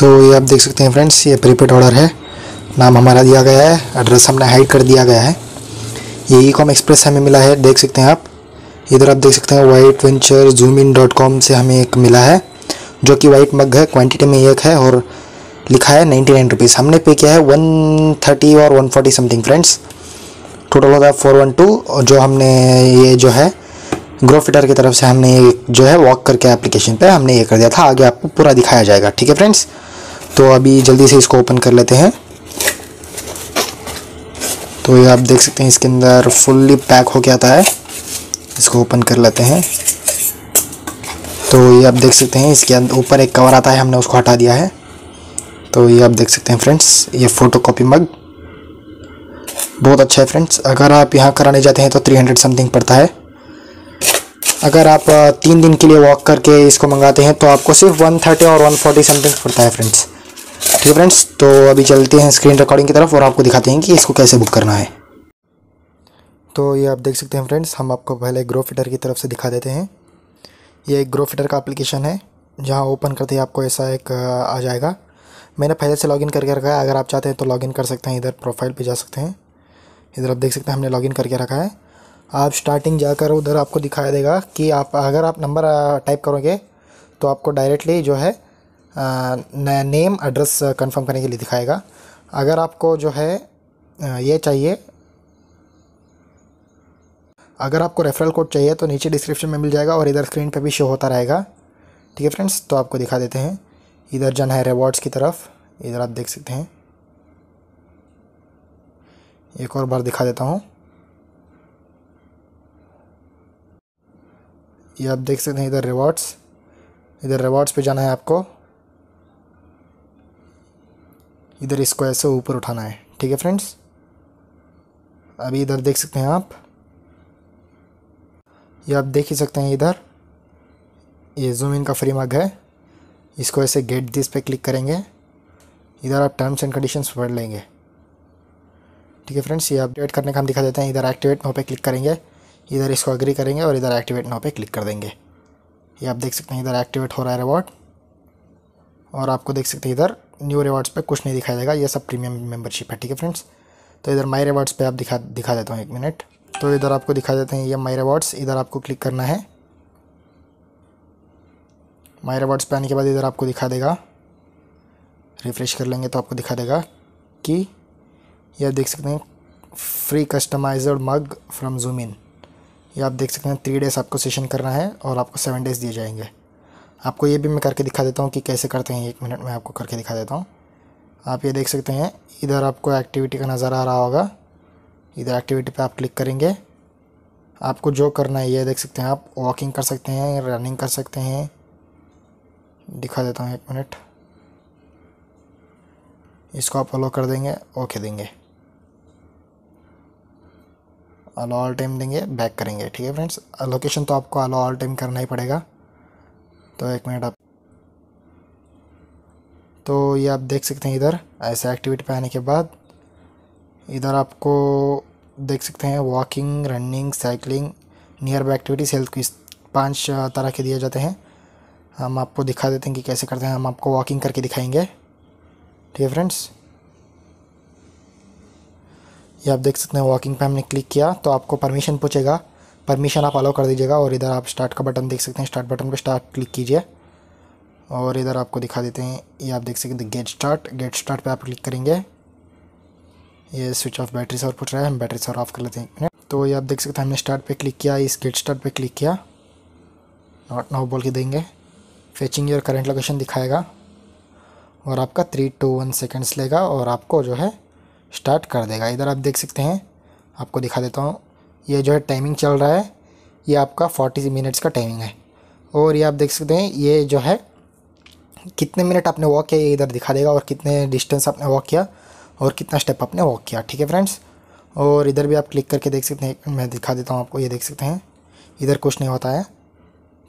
तो ये आप देख सकते हैं फ्रेंड्स ये प्रीपेड ऑर्डर है नाम हमारा दिया गया है एड्रेस हमने हाइड कर दिया गया है ये ई कॉम एक्सप्रेस हमें मिला है देख सकते हैं आप इधर आप देख सकते हैं white venture zoom in dot com से हमें एक मिला है जो कि वाइट मग है क्वांटिटी में एक है और लिखा है नाइन्टी नाइन रुपीज़ हमने पे किया है वन थर्टी और one forty something friends total होता है फोर वन टू और जो हमने ये जो है ग्रो फिटर की तरफ से हमने जो है वॉक करके एप्लीकेशन पे हमने ये कर दिया था आगे आपको पूरा दिखाया जाएगा ठीक है फ्रेंड्स तो अभी जल्दी से इसको ओपन कर लेते हैं तो ये आप देख सकते हैं इसके अंदर फुल्ली पैक होके आता है इसको ओपन कर लेते हैं तो ये आप देख सकते हैं इसके अंदर ऊपर एक कवर आता है हमने उसको हटा दिया है तो ये आप देख सकते हैं फ्रेंड्स ये फ़ोटो कॉपी मग बहुत अच्छा है फ्रेंड्स अगर आप यहाँ कराने जाते हैं तो थ्री हंड्रेड समथिंग पड़ता है अगर आप तीन दिन के लिए वॉक करके इसको मंगाते हैं तो आपको सिर्फ वन थर्टी और वन फोर्टी समथिंग पड़ता है फ्रेंड्स ठीक है फ्रेंड्स तो अभी चलते हैं स्क्रीन रिकॉर्डिंग की तरफ और आपको दिखाते हैं कि इसको कैसे बुक करना है तो ये आप देख सकते हैं फ्रेंड्स हम आपको पहले ग्रो फिटर की तरफ से दिखा देते हैं ये एक ग्रो फिटर का एप्लीकेशन है जहाँ ओपन करते ही आपको ऐसा एक आ जाएगा मैंने पहले से लॉगिन करके रखा है अगर आप चाहते हैं तो लॉगिन कर सकते हैं इधर प्रोफाइल पे जा सकते हैं इधर आप देख सकते हैं हमने लॉगिन करके रखा है आप स्टार्टिंग जाकर उधर आपको दिखाया देगा कि आप अगर आप नंबर टाइप करोगे तो आपको डायरेक्टली जो है नेम एड्रेस कंफर्म करने के लिए दिखाएगा अगर आपको जो है ये चाहिए अगर आपको रेफरल कोड चाहिए तो नीचे डिस्क्रिप्शन में मिल जाएगा और इधर स्क्रीन पे भी शो होता रहेगा ठीक है फ्रेंड्स तो आपको दिखा देते हैं इधर जाना है रिवॉर्ड्स की तरफ इधर आप देख सकते हैं एक और बार दिखा देता हूँ ये आप देख सकते हैं इधर रिवॉर्ड्स इधर रिवॉर्ड्स पे जाना है आपको इधर इसको ऐसे ऊपर उठाना है ठीक है फ्रेंड्स अभी इधर देख सकते हैं आप ये आप देख ही सकते हैं इधर ये जूम इन का फ्री मग है इसको ऐसे गेट दिस पे क्लिक करेंगे इधर आप टर्म्स एंड कंडीशंस पढ़ लेंगे ठीक है फ्रेंड्स ये अपडेट करने का हम दिखा देते हैं इधर एक्टिवेट नाव पे क्लिक करेंगे इधर इसको अग्री करेंगे और इधर एक्टिवेट नाव पे क्लिक कर देंगे ये आप देख सकते हैं इधर एक्टिवेट हो रहा है रिवॉर्ड और आपको देख सकते हैं इधर न्यू रिवार्ड्स पे कुछ नहीं दिखाई देगा ये सब प्रीमियम मेंबरशिप है ठीक है फ्रेंड्स तो इधर माय रिवार्ड्स पे आप दिखा दिखा देता हूँ एक मिनट तो इधर आपको दिखा देते हैं ये माय रिवार्ड्स इधर आपको क्लिक करना है माय रिवार्ड्स पे आने के बाद इधर आपको दिखा देगा रिफ़्रेश कर लेंगे तो आपको दिखा देगा कि यह देख सकते हैं free customise mug from zoom in ये आप देख सकते हैं थ्री डेज़ आपको सेशन करना है और आपको सेवन डेज़ दिए जाएंगे आपको ये भी मैं करके दिखा देता हूँ कि कैसे करते हैं एक मिनट में आपको करके दिखा देता हूँ आप ये देख सकते हैं इधर आपको एक्टिविटी का नज़र आ रहा होगा इधर एक्टिविटी पे आप क्लिक करेंगे आपको जो करना है ये देख सकते हैं आप वॉकिंग कर सकते हैं रनिंग कर सकते हैं दिखा देता हूँ एक मिनट इसको आप फॉलो कर देंगे ओके देंगे अलो ऑल टाइम देंगे बैक करेंगे ठीक है फ्रेंड्स लोकेशन तो आपको अलो ऑल टाइम करना ही पड़ेगा तो एक मिनट आप तो ये आप देख सकते हैं इधर ऐसे एक्टिविटी पे आने के बाद इधर आपको देख सकते हैं walking running cycling nearby activities health quiz पांच तरह के दिए जाते हैं हम आपको दिखा देते हैं कि कैसे करते हैं हम आपको वॉकिंग करके दिखाएंगे ठीक है फ्रेंड्स ये आप देख सकते हैं वॉकिंग पे हमने क्लिक किया तो आपको परमिशन पूछेगा परमिशन आप अलाउ कर दीजिएगा और इधर आप स्टार्ट का बटन देख सकते हैं स्टार्ट बटन पर स्टार्ट क्लिक कीजिए और इधर आपको दिखा देते हैं ये आप देख सकते हैं गेट स्टार्ट गेट स्टार्ट पे आप क्लिक करेंगे ये स्विच ऑफ बैटरी और पूछ रहा है हम बैटरी और ऑफ कर लेते हैं तो ये आप देख सकते हैं हमने स्टार्ट पे क्लिक किया इस गेट स्टार्ट पे क्लिक किया नॉट नाउ बोल के देंगे फेचिंग योर करंट लोकेशन दिखाएगा और आपका थ्री टू वन सेकेंड्स लेगा और आपको जो है स्टार्ट कर देगा इधर आप देख सकते हैं आपको दिखा देता हूँ ये जो है टाइमिंग चल रहा है ये आपका फोर्टी मिनट्स का टाइमिंग है और ये आप देख सकते हैं ये जो है कितने मिनट आपने वॉक किया ये इधर दिखा देगा और कितने डिस्टेंस आपने वॉक किया और कितना स्टेप आपने वॉक किया ठीक है फ्रेंड्स और इधर भी आप क्लिक करके देख सकते हैं मैं दिखा देता हूँ आपको ये देख सकते हैं इधर कुछ नहीं होता है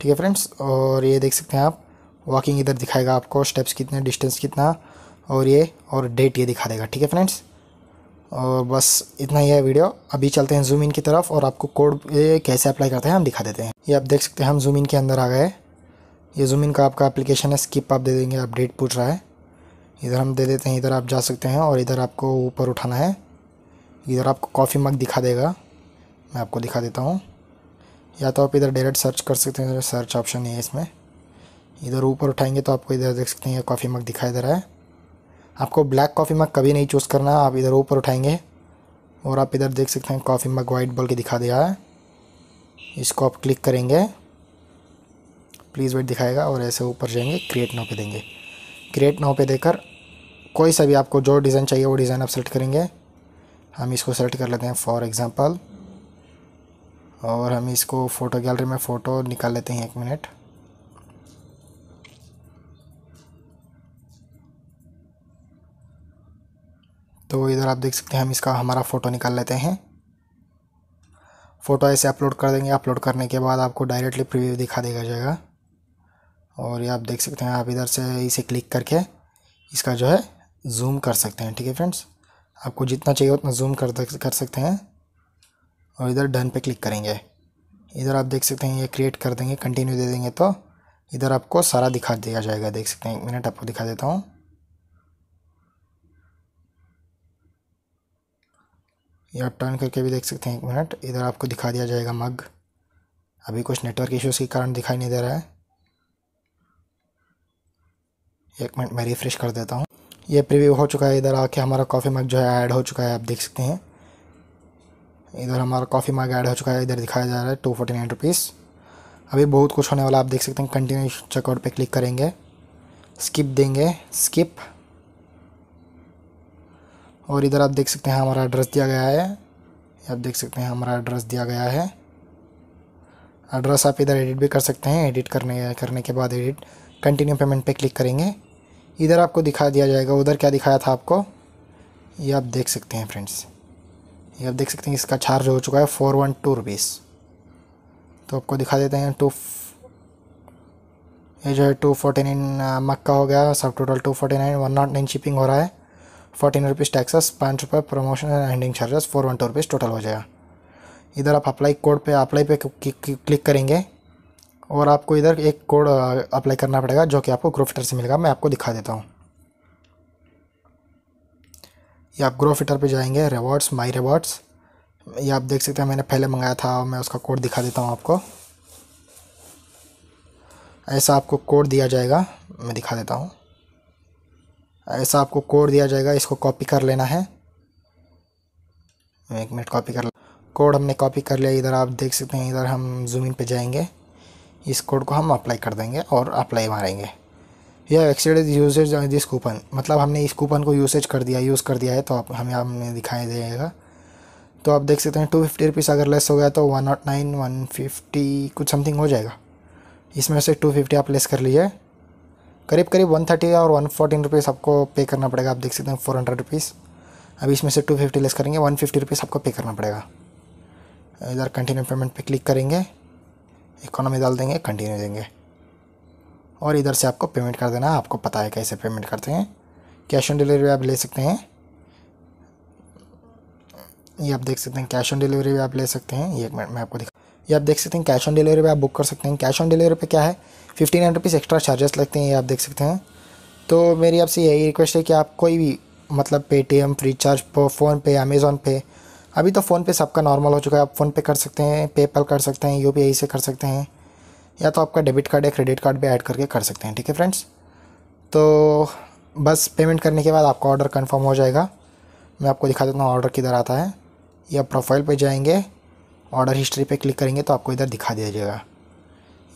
ठीक है फ्रेंड्स और ये देख सकते हैं आप वॉकिंग इधर दिखाएगा आपको स्टेप्स कितने डिस्टेंस कितना और ये और डेट ये दिखा देगा ठीक है फ्रेंड्स और बस इतना ही है वीडियो अभी चलते हैं जूम इन की तरफ और आपको कोड कैसे अप्लाई करते हैं हम दिखा देते हैं ये आप देख सकते हैं हम जूम इन के अंदर आ गए ये जूम इन का आपका एप्लीकेशन है स्किप आप दे देंगे अपडेट पूछ रहा है इधर हम दे देते हैं इधर आप जा सकते हैं और इधर आपको ऊपर उठाना है इधर आपको कॉफ़ी मग दिखा देगा मैं आपको दिखा देता हूँ या तो आप इधर डायरेक्ट सर्च कर सकते हैं सर्च ऑप्शन है इसमें इधर ऊपर उठाएंगे तो आपको इधर देख सकते हैं कॉफ़ी मग दिखाई दे रहा है आपको ब्लैक कॉफ़ी मग कभी नहीं चूज़ करना आप इधर ऊपर उठाएंगे और आप इधर देख सकते हैं कॉफ़ी मग वाइट बोल के दिखा दिया है इसको आप क्लिक करेंगे प्लीज़ वेट दिखाएगा और ऐसे ऊपर जाएंगे क्रिएट नाव पे देंगे क्रिएट नाव पे देकर कोई सा भी आपको जो डिज़ाइन चाहिए वो डिज़ाइन आप सेलेक्ट करेंगे हम इसको सेलेक्ट कर लेते हैं फॉर एग्ज़ाम्पल और हम इसको फ़ोटो गैलरी में फ़ोटो निकाल लेते हैं एक मिनट तो इधर आप देख सकते हैं हम इसका हमारा फ़ोटो निकाल लेते हैं फ़ोटो ऐसे अपलोड कर देंगे अपलोड करने के बाद आपको डायरेक्टली प्रीव्यू दिखा देगा जाएगा और ये आप देख सकते हैं आप इधर से इसे क्लिक करके इसका जो है जूम कर सकते हैं ठीक है फ्रेंड्स आपको जितना चाहिए उतना जूम कर कर सकते हैं और इधर डन पे क्लिक करेंगे इधर आप देख सकते हैं ये क्रिएट कर देंगे कंटिन्यू दे देंगे तो इधर आपको सारा दिखा दिया जाएगा देख सकते हैं एक मिनट आपको दिखा देता हूँ या आप टर्न करके भी देख सकते हैं एक मिनट इधर आपको दिखा दिया जाएगा मग अभी कुछ नेटवर्क इश्यूज़ के कारण दिखाई नहीं दे रहा है एक मिनट मैं रिफ़्रेश कर देता हूँ ये प्रीव्यू हो चुका है इधर आके हमारा कॉफ़ी मग जो है ऐड हो चुका है आप देख सकते हैं इधर हमारा कॉफ़ी मग ऐड हो चुका है इधर दिखाया जा रहा है टू फोर्टी नाइन रुपीज़ अभी बहुत कुछ होने वाला आप देख सकते हैं कंटिन्यू चेकआउट पे क्लिक करेंगे स्किप देंगे स्किप और इधर आप देख सकते हैं हमारा एड्रेस दिया गया है आप देख सकते हैं हमारा एड्रेस दिया गया है एड्रेस आप इधर एडिट भी कर सकते हैं एडिट करने करने के बाद एडिट कंटिन्यू पेमेंट पे क्लिक करेंगे इधर आपको दिखा दिया जाएगा उधर क्या दिखाया था आपको ये आप देख सकते हैं फ्रेंड्स ये आप देख सकते हैं इसका चार्ज हो चुका है फोर वन टू रुपीज़ तो आपको दिखा देते हैं टू ये जो है टू फोर्टी नाइन मक्का हो गया सब total two forty nine one not nine shipping हो रहा है फोर्टीन रुपीज़ टैक्सेस पाँच रुपये promotion and handing charges four one two rupees total हो जाएगा इधर आप अप्लाई कोड पे अप्लाई पे क्लिक करेंगे और आपको इधर एक कोड अप्लाई करना पड़ेगा जो कि आपको ग्रोफिटर से मिलेगा मैं आपको दिखा देता हूँ या आप ग्रोफिटर पे जाएंगे रिवॉर्ड्स माई रिवॉर्ड्स ये आप देख सकते हैं मैंने पहले मंगाया था मैं उसका कोड दिखा देता हूँ आपको ऐसा आपको कोड दिया जाएगा मैं दिखा देता हूँ ऐसा आपको कोड दिया जाएगा इसको कॉपी कर लेना है एक मिनट कॉपी कर कोड हमने कॉपी कर लिया इधर आप देख सकते हैं इधर हम जूमिन पे जाएंगे इस कोड को हम अप्लाई कर देंगे और अप्लाई मारेंगे यह एक्सीडेड यूजेज दिस कूपन मतलब हमने इस कूपन को यूसेज कर दिया यूज़ कर दिया है तो आप हमें हमने दिखाई देगा तो आप देख सकते हैं टू फिफ्टी रुपीज़ अगर लेस हो गया तो one not nine one fifty कुछ समथिंग हो जाएगा इसमें से टू फिफ्टी आप लेस कर लीजिए करीब करीब वन थर्टी और वन फोर्टीन रुपीज़ आपको पे करना पड़ेगा आप देख सकते हैं फोर हंड्रेड रुपीज़ अभी इसमें से टू फिफ्टी लेस करेंगे वन फिफ्टी रुपीज़ आपको पे करना पड़ेगा इधर कंटिन्यू पेमेंट पे क्लिक करेंगे इकोनॉमी डाल देंगे कंटिन्यू देंगे और इधर से आपको पेमेंट कर देना आपको पता है कैसे पेमेंट करते हैं कैश ऑन डिलीवरी आप ले सकते हैं ये आप देख सकते हैं कैश ऑन डिलीवरी भी आप ले सकते हैं ये एक मिनट मैं आपको दिखा ये आप देख सकते हैं कैश ऑन डिलीवरी पे आप बुक कर सकते हैं कैश ऑन डिलीवरी पे क्या है fifteen hundred rupees extra charges लगते हैं ये आप देख सकते हैं तो मेरी आपसे यही रिक्वेस्ट है कि आप कोई भी मतलब पेटीएम फ्रीचार्ज फ़ोनपे अमेज़ोन पे अभी तो फ़ोनपे सबका नॉर्मल हो चुका है आप फ़ोनपे कर सकते हैं पेपल कर सकते हैं यू से कर सकते हैं या तो आपका डेबिट कार्ड या क्रेडिट कार्ड भी ऐड करके कर सकते हैं ठीक है फ्रेंड्स तो बस पेमेंट करने के बाद आपका ऑर्डर कन्फर्म हो जाएगा मैं आपको दिखा देता हूँ ऑर्डर किधर आता है या प्रोफाइल पे जाएंगे ऑर्डर हिस्ट्री पे क्लिक करेंगे तो आपको इधर दिखा दिया जाएगा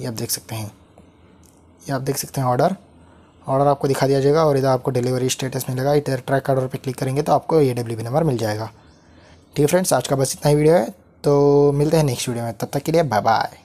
ये आप देख सकते हैं ये आप देख सकते हैं ऑर्डर ऑर्डर आपको दिखा दिया जाएगा और इधर आपको डिलीवरी स्टेटस मिलेगा इधर ट्रैक ऑर्डर पर क्लिक करेंगे तो आपको ये डब्ल्यू नंबर मिल जाएगा ठीक है फ्रेंड्स आज का बस इतना ही वीडियो है तो मिलते हैं नेक्स्ट वीडियो में तब तक के लिए बाय बाय